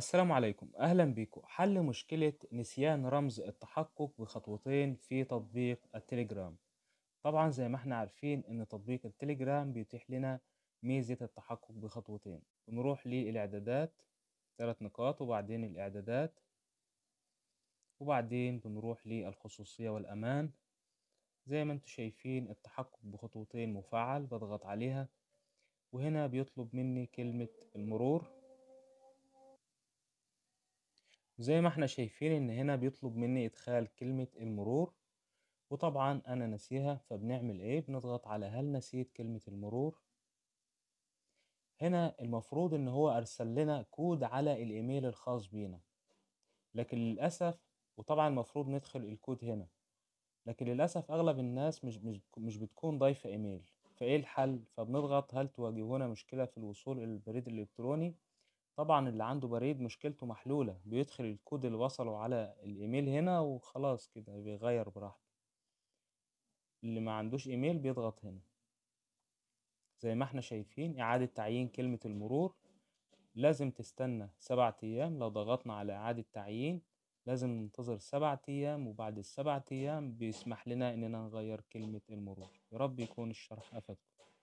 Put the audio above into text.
السلام عليكم أهلا بكم حل مشكلة نسيان رمز التحقق بخطوتين في تطبيق التليجرام طبعا زي ما احنا عارفين ان تطبيق التليجرام بيتيح لنا ميزة التحقق بخطوتين بنروح للإعدادات ثلاث نقاط وبعدين الإعدادات وبعدين بنروح للخصوصية والأمان زي ما انتم شايفين التحقق بخطوتين مفعل بضغط عليها وهنا بيطلب مني كلمة المرور زي ما احنا شايفين ان هنا بيطلب مني ادخال كلمة المرور وطبعا انا ناسيها فبنعمل ايه بنضغط على هل نسيت كلمة المرور هنا المفروض ان هو ارسل لنا كود على الايميل الخاص بينا لكن للاسف وطبعا المفروض ندخل الكود هنا لكن للاسف اغلب الناس مش مش, مش بتكون ضايفه ايميل فايه الحل فبنضغط هل تواجهون مشكله في الوصول الى البريد الالكتروني طبعًا اللي عنده بريد مشكلته محلولة، بيدخل الكود اللي وصله على الإيميل هنا وخلاص كده بيغير براحته، اللي ما عندوش إيميل بيضغط هنا، زي ما احنا شايفين إعادة تعيين كلمة المرور، لازم تستنى سبع أيام لو ضغطنا على إعادة تعيين لازم ننتظر سبع أيام وبعد السبع أيام بيسمح لنا إننا نغير كلمة المرور، يارب يكون الشرح أفادكم.